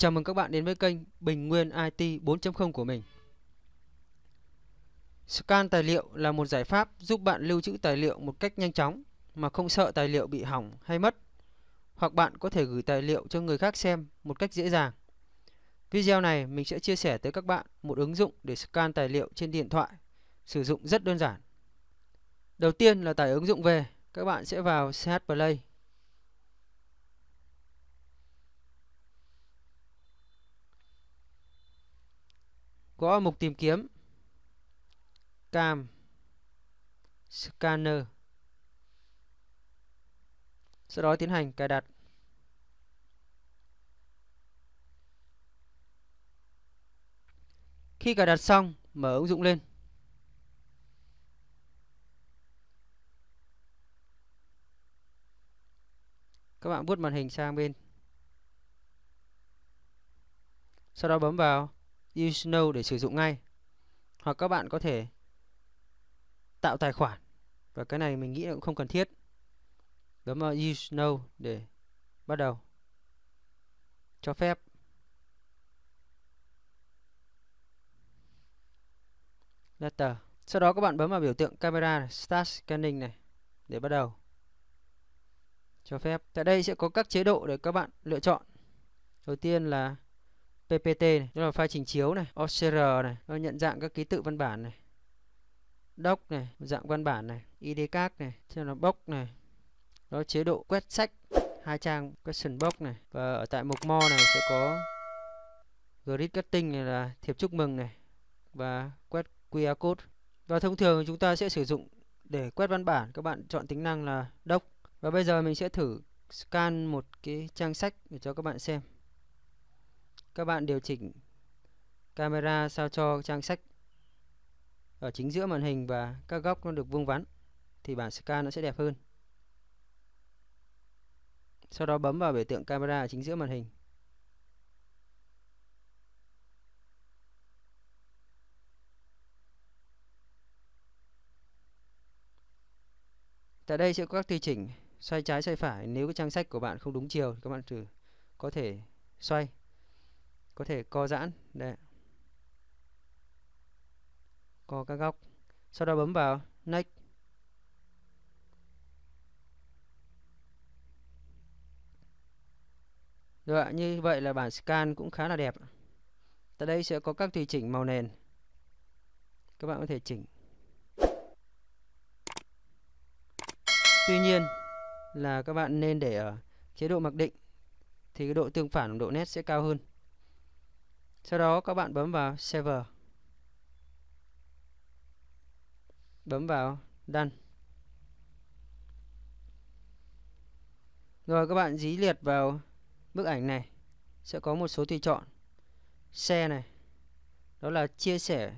Chào mừng các bạn đến với kênh Bình Nguyên IT 4.0 của mình. Scan tài liệu là một giải pháp giúp bạn lưu trữ tài liệu một cách nhanh chóng mà không sợ tài liệu bị hỏng hay mất. Hoặc bạn có thể gửi tài liệu cho người khác xem một cách dễ dàng. Video này mình sẽ chia sẻ tới các bạn một ứng dụng để scan tài liệu trên điện thoại, sử dụng rất đơn giản. Đầu tiên là tải ứng dụng về, các bạn sẽ vào CH Play gõ mục tìm kiếm cam scanner sau đó tiến hành cài đặt khi cài đặt xong mở ứng dụng lên các bạn vuốt màn hình sang bên sau đó bấm vào Use Now để sử dụng ngay. Hoặc các bạn có thể tạo tài khoản. Và cái này mình nghĩ là cũng không cần thiết. Bấm vào Use Now để bắt đầu. Cho phép. Letter. Sau đó các bạn bấm vào biểu tượng camera Start Scanning này để bắt đầu. Cho phép. Tại đây sẽ có các chế độ để các bạn lựa chọn. Đầu tiên là PPT này, đó là file trình chiếu này, OCR này, nó nhận dạng các ký tự văn bản này. Doc này, dạng văn bản này, ID card này, xem là box này. Đó chế độ quét sách hai trang question box này và ở tại mục mo này sẽ có grid cutting này là thiệp chúc mừng này và quét QR code. Và thông thường chúng ta sẽ sử dụng để quét văn bản các bạn chọn tính năng là doc. Và bây giờ mình sẽ thử scan một cái trang sách để cho các bạn xem các bạn điều chỉnh camera sao cho trang sách ở chính giữa màn hình và các góc nó được vuông vắn thì bản scan nó sẽ đẹp hơn. Sau đó bấm vào biểu tượng camera ở chính giữa màn hình. Tại đây sẽ có các tùy chỉnh xoay trái xoay phải nếu cái trang sách của bạn không đúng chiều thì các bạn thử có thể xoay có thể co giãn để co các góc sau đó bấm vào next Rồi như vậy là bản scan cũng khá là đẹp. Tại đây sẽ có các tùy chỉnh màu nền. Các bạn có thể chỉnh. Tuy nhiên là các bạn nên để ở chế độ mặc định thì cái độ tương phản độ nét sẽ cao hơn. Sau đó các bạn bấm vào Server. Bấm vào Done. Rồi các bạn dí liệt vào bức ảnh này. Sẽ có một số tùy chọn. Share này. Đó là chia sẻ.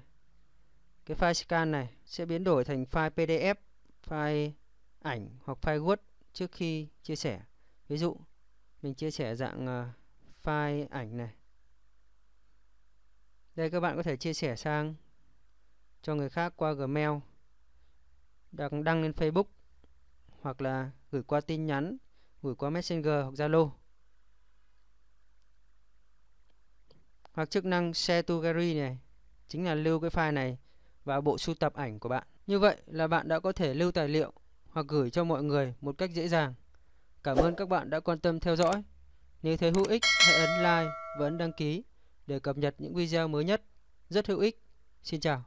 Cái file scan này sẽ biến đổi thành file PDF, file ảnh hoặc file Word trước khi chia sẻ. Ví dụ, mình chia sẻ dạng ờ, file ảnh này đây các bạn có thể chia sẻ sang cho người khác qua Gmail, đăng, đăng lên Facebook hoặc là gửi qua tin nhắn, gửi qua Messenger hoặc Zalo. Hoặc chức năng Share to Gallery này chính là lưu cái file này vào bộ sưu tập ảnh của bạn. Như vậy là bạn đã có thể lưu tài liệu hoặc gửi cho mọi người một cách dễ dàng. Cảm ơn các bạn đã quan tâm theo dõi. Nếu thấy hữu ích, hãy ấn like và ấn đăng ký để cập nhật những video mới nhất rất hữu ích. Xin chào!